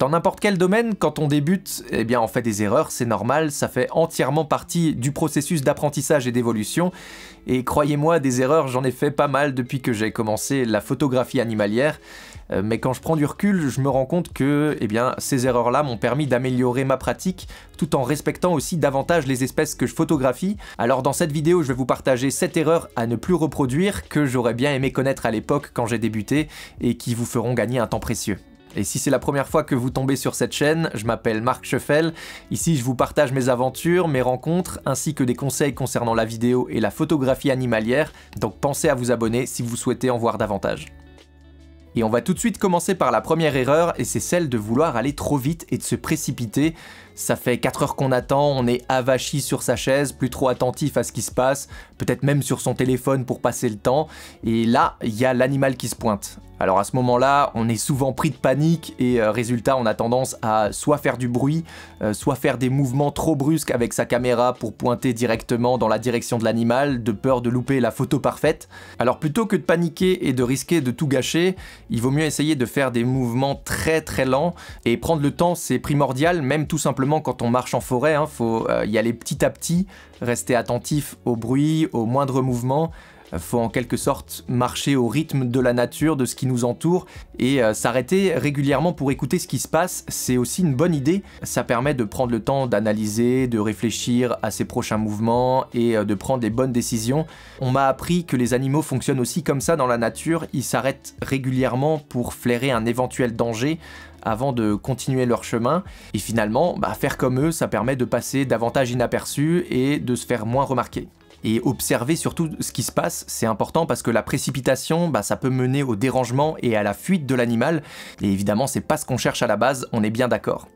Dans n'importe quel domaine, quand on débute, eh bien on fait des erreurs, c'est normal, ça fait entièrement partie du processus d'apprentissage et d'évolution. Et croyez-moi, des erreurs, j'en ai fait pas mal depuis que j'ai commencé la photographie animalière. Euh, mais quand je prends du recul, je me rends compte que eh bien, ces erreurs-là m'ont permis d'améliorer ma pratique tout en respectant aussi davantage les espèces que je photographie. Alors dans cette vidéo, je vais vous partager 7 erreurs à ne plus reproduire que j'aurais bien aimé connaître à l'époque quand j'ai débuté et qui vous feront gagner un temps précieux. Et si c'est la première fois que vous tombez sur cette chaîne, je m'appelle Marc Scheffel. Ici, je vous partage mes aventures, mes rencontres, ainsi que des conseils concernant la vidéo et la photographie animalière, donc pensez à vous abonner si vous souhaitez en voir davantage. Et on va tout de suite commencer par la première erreur, et c'est celle de vouloir aller trop vite et de se précipiter. Ça fait 4 heures qu'on attend, on est avachi sur sa chaise, plus trop attentif à ce qui se passe, peut-être même sur son téléphone pour passer le temps, et là, il y a l'animal qui se pointe. Alors à ce moment-là, on est souvent pris de panique et euh, résultat, on a tendance à soit faire du bruit, euh, soit faire des mouvements trop brusques avec sa caméra pour pointer directement dans la direction de l'animal, de peur de louper la photo parfaite. Alors plutôt que de paniquer et de risquer de tout gâcher, il vaut mieux essayer de faire des mouvements très très lents et prendre le temps, c'est primordial, même tout simplement quand on marche en forêt, il hein. faut euh, y aller petit à petit, rester attentif au bruit, aux moindres mouvements faut en quelque sorte marcher au rythme de la nature, de ce qui nous entoure, et euh, s'arrêter régulièrement pour écouter ce qui se passe, c'est aussi une bonne idée. Ça permet de prendre le temps d'analyser, de réfléchir à ses prochains mouvements et euh, de prendre des bonnes décisions. On m'a appris que les animaux fonctionnent aussi comme ça dans la nature, ils s'arrêtent régulièrement pour flairer un éventuel danger, avant de continuer leur chemin. Et finalement, bah, faire comme eux, ça permet de passer davantage inaperçu et de se faire moins remarquer et observer surtout ce qui se passe. C'est important parce que la précipitation, bah, ça peut mener au dérangement et à la fuite de l'animal. Et évidemment, c'est pas ce qu'on cherche à la base, on est bien d'accord.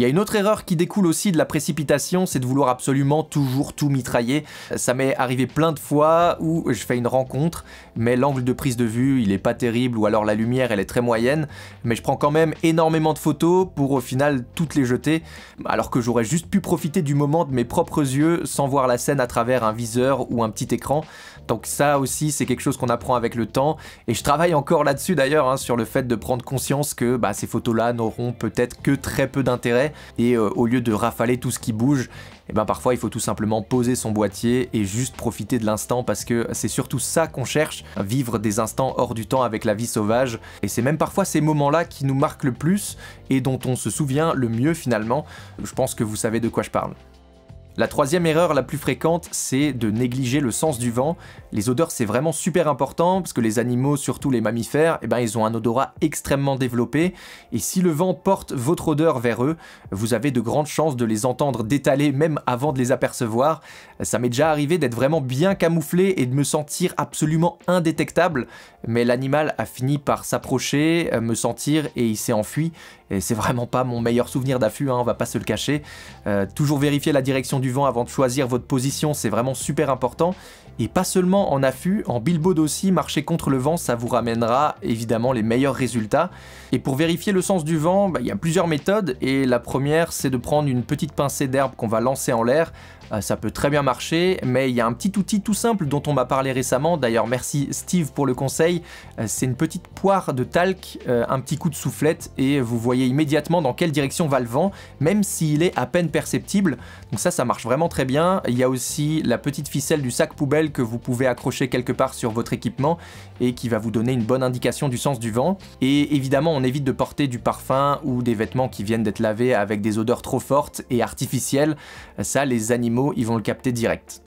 Il y a une autre erreur qui découle aussi de la précipitation, c'est de vouloir absolument toujours tout mitrailler. Ça m'est arrivé plein de fois où je fais une rencontre, mais l'angle de prise de vue, il est pas terrible, ou alors la lumière, elle est très moyenne, mais je prends quand même énormément de photos pour au final toutes les jeter, alors que j'aurais juste pu profiter du moment de mes propres yeux sans voir la scène à travers un viseur ou un petit écran. Donc ça aussi, c'est quelque chose qu'on apprend avec le temps, et je travaille encore là-dessus d'ailleurs, hein, sur le fait de prendre conscience que bah, ces photos-là n'auront peut-être que très peu d'intérêt, et euh, au lieu de rafaler tout ce qui bouge, et eh ben parfois il faut tout simplement poser son boîtier et juste profiter de l'instant parce que c'est surtout ça qu'on cherche, vivre des instants hors du temps avec la vie sauvage, et c'est même parfois ces moments-là qui nous marquent le plus et dont on se souvient le mieux finalement, je pense que vous savez de quoi je parle. La troisième erreur la plus fréquente, c'est de négliger le sens du vent. Les odeurs, c'est vraiment super important parce que les animaux, surtout les mammifères, eh ben, ils ont un odorat extrêmement développé. Et si le vent porte votre odeur vers eux, vous avez de grandes chances de les entendre détaler même avant de les apercevoir. Ça m'est déjà arrivé d'être vraiment bien camouflé et de me sentir absolument indétectable, mais l'animal a fini par s'approcher, euh, me sentir et il s'est enfui. Et c'est vraiment pas mon meilleur souvenir d'affût, hein, on va pas se le cacher. Euh, toujours vérifier la direction du avant de choisir votre position, c'est vraiment super important. Et pas seulement en affût, en billboard aussi, marcher contre le vent, ça vous ramènera évidemment les meilleurs résultats. Et pour vérifier le sens du vent, bah, il y a plusieurs méthodes, et la première c'est de prendre une petite pincée d'herbe qu'on va lancer en l'air, euh, ça peut très bien marcher, mais il y a un petit outil tout simple dont on m'a parlé récemment, d'ailleurs merci Steve pour le conseil, euh, c'est une petite poire de talc, euh, un petit coup de soufflette et vous voyez immédiatement dans quelle direction va le vent, même s'il est à peine perceptible, donc ça ça marche vraiment très bien, il y a aussi la petite ficelle du sac poubelle que vous pouvez accrocher quelque part sur votre équipement et qui va vous donner une bonne indication du sens du vent. Et évidemment, on évite de porter du parfum ou des vêtements qui viennent d'être lavés avec des odeurs trop fortes et artificielles. Ça, les animaux, ils vont le capter direct.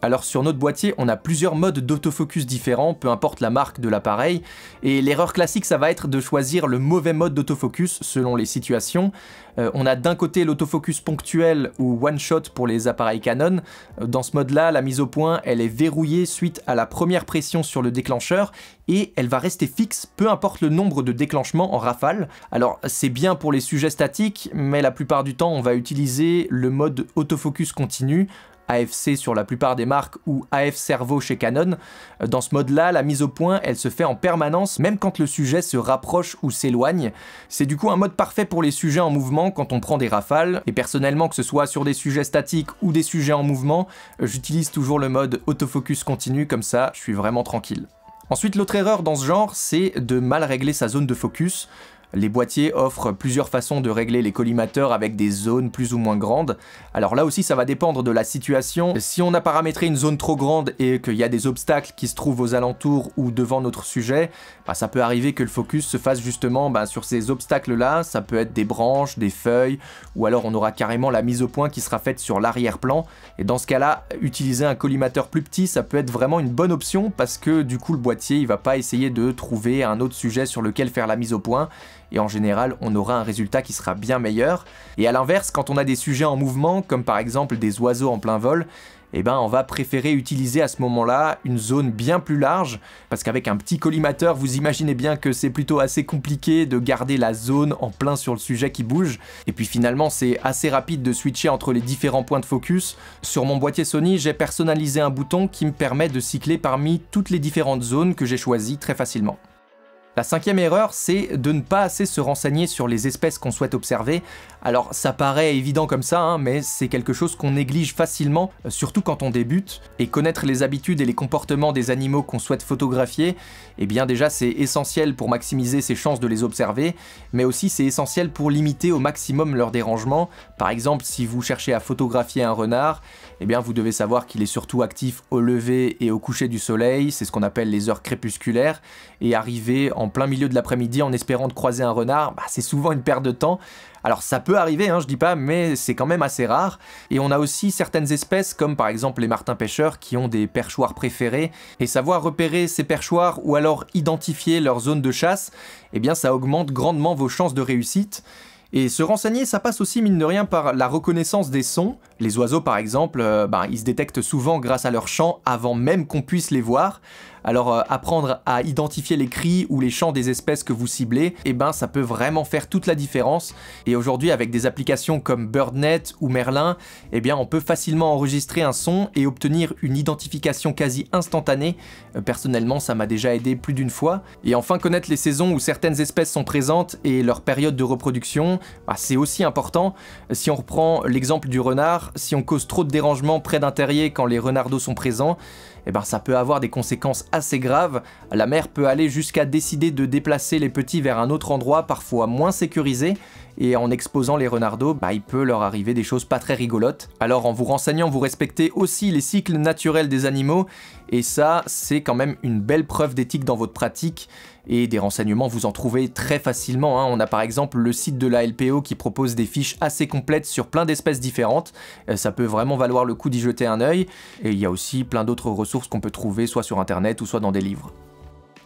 Alors sur notre boîtier, on a plusieurs modes d'autofocus différents, peu importe la marque de l'appareil, et l'erreur classique ça va être de choisir le mauvais mode d'autofocus selon les situations. Euh, on a d'un côté l'autofocus ponctuel ou one-shot pour les appareils Canon. Dans ce mode-là, la mise au point, elle est verrouillée suite à la première pression sur le déclencheur, et elle va rester fixe peu importe le nombre de déclenchements en rafale. Alors c'est bien pour les sujets statiques, mais la plupart du temps on va utiliser le mode autofocus continu, AFC sur la plupart des marques ou AF cerveau chez Canon. Euh, dans ce mode-là, la mise au point, elle se fait en permanence, même quand le sujet se rapproche ou s'éloigne. C'est du coup un mode parfait pour les sujets en mouvement quand on prend des rafales, et personnellement, que ce soit sur des sujets statiques ou des sujets en mouvement, euh, j'utilise toujours le mode autofocus continu, comme ça, je suis vraiment tranquille. Ensuite, l'autre erreur dans ce genre, c'est de mal régler sa zone de focus. Les boîtiers offrent plusieurs façons de régler les collimateurs avec des zones plus ou moins grandes. Alors là aussi, ça va dépendre de la situation. Si on a paramétré une zone trop grande et qu'il y a des obstacles qui se trouvent aux alentours ou devant notre sujet, bah, ça peut arriver que le focus se fasse justement bah, sur ces obstacles-là. Ça peut être des branches, des feuilles, ou alors on aura carrément la mise au point qui sera faite sur l'arrière-plan. Et dans ce cas-là, utiliser un collimateur plus petit, ça peut être vraiment une bonne option parce que du coup, le boîtier, il va pas essayer de trouver un autre sujet sur lequel faire la mise au point et en général on aura un résultat qui sera bien meilleur. Et à l'inverse, quand on a des sujets en mouvement, comme par exemple des oiseaux en plein vol, eh ben, on va préférer utiliser à ce moment-là une zone bien plus large, parce qu'avec un petit collimateur, vous imaginez bien que c'est plutôt assez compliqué de garder la zone en plein sur le sujet qui bouge, et puis finalement c'est assez rapide de switcher entre les différents points de focus. Sur mon boîtier Sony, j'ai personnalisé un bouton qui me permet de cycler parmi toutes les différentes zones que j'ai choisies très facilement. La cinquième erreur, c'est de ne pas assez se renseigner sur les espèces qu'on souhaite observer. Alors ça paraît évident comme ça, hein, mais c'est quelque chose qu'on néglige facilement, euh, surtout quand on débute. Et connaître les habitudes et les comportements des animaux qu'on souhaite photographier, eh bien déjà c'est essentiel pour maximiser ses chances de les observer, mais aussi c'est essentiel pour limiter au maximum leur dérangement. Par exemple, si vous cherchez à photographier un renard, eh bien vous devez savoir qu'il est surtout actif au lever et au coucher du soleil, c'est ce qu'on appelle les heures crépusculaires, et arriver en en plein milieu de l'après-midi en espérant de croiser un renard, bah, c'est souvent une perte de temps. Alors ça peut arriver, hein, je dis pas, mais c'est quand même assez rare. Et on a aussi certaines espèces, comme par exemple les martins pêcheurs, qui ont des perchoirs préférés. Et savoir repérer ces perchoirs ou alors identifier leur zone de chasse, eh bien ça augmente grandement vos chances de réussite. Et se renseigner, ça passe aussi mine de rien par la reconnaissance des sons. Les oiseaux par exemple, euh, bah, ils se détectent souvent grâce à leur chant avant même qu'on puisse les voir. Alors euh, apprendre à identifier les cris ou les chants des espèces que vous ciblez, eh ben ça peut vraiment faire toute la différence. Et aujourd'hui avec des applications comme BirdNet ou Merlin, eh bien on peut facilement enregistrer un son et obtenir une identification quasi instantanée. Euh, personnellement ça m'a déjà aidé plus d'une fois. Et enfin connaître les saisons où certaines espèces sont présentes et leur période de reproduction, bah, c'est aussi important. Si on reprend l'exemple du renard, si on cause trop de dérangements près d'un terrier quand les renardos sont présents, eh bien ça peut avoir des conséquences assez graves. La mère peut aller jusqu'à décider de déplacer les petits vers un autre endroit, parfois moins sécurisé, et en exposant les renardos, bah, il peut leur arriver des choses pas très rigolotes. Alors en vous renseignant, vous respectez aussi les cycles naturels des animaux, et ça, c'est quand même une belle preuve d'éthique dans votre pratique, et des renseignements, vous en trouvez très facilement. Hein. On a par exemple le site de la LPO qui propose des fiches assez complètes sur plein d'espèces différentes. Euh, ça peut vraiment valoir le coup d'y jeter un œil. Et il y a aussi plein d'autres ressources qu'on peut trouver soit sur internet ou soit dans des livres.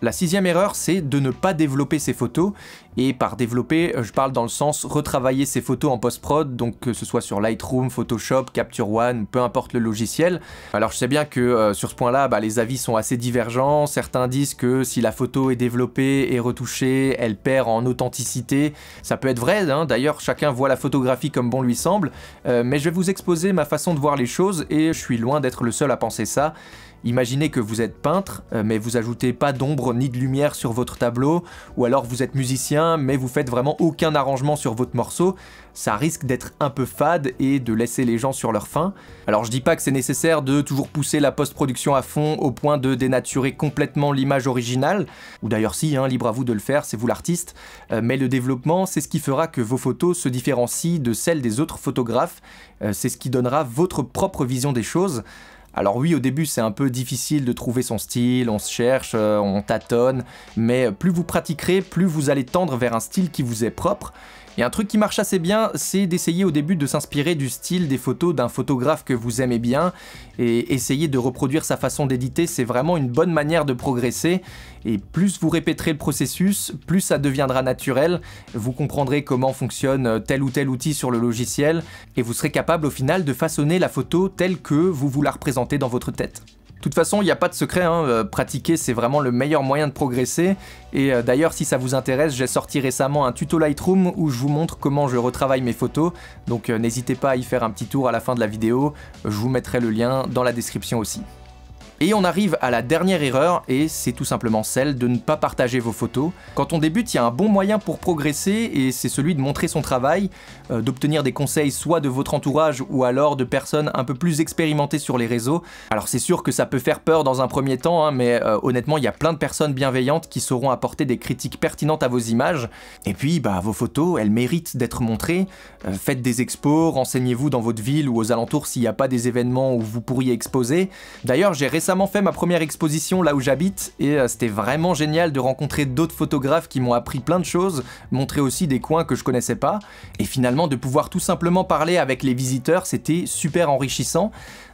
La sixième erreur, c'est de ne pas développer ses photos, et par développer, euh, je parle dans le sens retravailler ses photos en post-prod, donc que ce soit sur Lightroom, Photoshop, Capture One, peu importe le logiciel. Alors je sais bien que euh, sur ce point-là, bah, les avis sont assez divergents, certains disent que si la photo est développée et retouchée, elle perd en authenticité. Ça peut être vrai, hein. d'ailleurs chacun voit la photographie comme bon lui semble, euh, mais je vais vous exposer ma façon de voir les choses, et je suis loin d'être le seul à penser ça. Imaginez que vous êtes peintre, euh, mais vous ajoutez pas d'ombre ni de lumière sur votre tableau, ou alors vous êtes musicien, mais vous faites vraiment aucun arrangement sur votre morceau, ça risque d'être un peu fade et de laisser les gens sur leur faim. Alors je dis pas que c'est nécessaire de toujours pousser la post-production à fond au point de dénaturer complètement l'image originale, ou d'ailleurs si, hein, libre à vous de le faire, c'est vous l'artiste, euh, mais le développement, c'est ce qui fera que vos photos se différencient de celles des autres photographes, euh, c'est ce qui donnera votre propre vision des choses. Alors oui, au début, c'est un peu difficile de trouver son style, on se cherche, euh, on tâtonne, mais plus vous pratiquerez, plus vous allez tendre vers un style qui vous est propre. Et un truc qui marche assez bien, c'est d'essayer au début de s'inspirer du style des photos d'un photographe que vous aimez bien, et essayer de reproduire sa façon d'éditer, c'est vraiment une bonne manière de progresser, et plus vous répéterez le processus, plus ça deviendra naturel, vous comprendrez comment fonctionne tel ou tel outil sur le logiciel, et vous serez capable au final de façonner la photo telle que vous vous la représentez dans votre tête. De toute façon, il n'y a pas de secret, hein. euh, pratiquer c'est vraiment le meilleur moyen de progresser. Et euh, d'ailleurs, si ça vous intéresse, j'ai sorti récemment un tuto Lightroom où je vous montre comment je retravaille mes photos. Donc euh, n'hésitez pas à y faire un petit tour à la fin de la vidéo, je vous mettrai le lien dans la description aussi. Et on arrive à la dernière erreur, et c'est tout simplement celle de ne pas partager vos photos. Quand on débute, il y a un bon moyen pour progresser, et c'est celui de montrer son travail, euh, d'obtenir des conseils soit de votre entourage ou alors de personnes un peu plus expérimentées sur les réseaux. Alors c'est sûr que ça peut faire peur dans un premier temps, hein, mais euh, honnêtement, il y a plein de personnes bienveillantes qui sauront apporter des critiques pertinentes à vos images. Et puis, bah, vos photos, elles méritent d'être montrées. Euh, faites des expos, renseignez-vous dans votre ville ou aux alentours s'il n'y a pas des événements où vous pourriez exposer. D'ailleurs, j'ai récemment fait ma première exposition là où j'habite et euh, c'était vraiment génial de rencontrer d'autres photographes qui m'ont appris plein de choses, montrer aussi des coins que je connaissais pas et finalement de pouvoir tout simplement parler avec les visiteurs, c'était super enrichissant.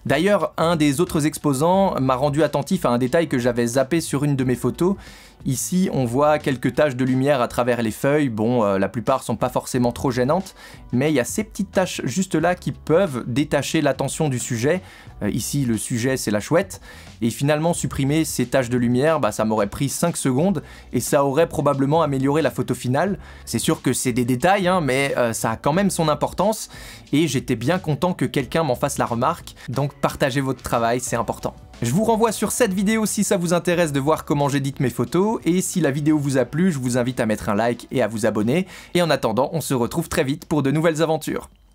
D'ailleurs, un des autres exposants m'a rendu attentif à un détail que j'avais zappé sur une de mes photos. Ici, on voit quelques taches de lumière à travers les feuilles. Bon, euh, la plupart sont pas forcément trop gênantes, mais il y a ces petites taches juste là qui peuvent détacher l'attention du sujet. Euh, ici, le sujet, c'est la chouette. Et finalement, supprimer ces taches de lumière, bah, ça m'aurait pris 5 secondes et ça aurait probablement amélioré la photo finale. C'est sûr que c'est des détails, hein, mais euh, ça a quand même son importance et j'étais bien content que quelqu'un m'en fasse la remarque. Donc, partagez votre travail, c'est important. Je vous renvoie sur cette vidéo si ça vous intéresse de voir comment j'édite mes photos, et si la vidéo vous a plu, je vous invite à mettre un like et à vous abonner, et en attendant, on se retrouve très vite pour de nouvelles aventures.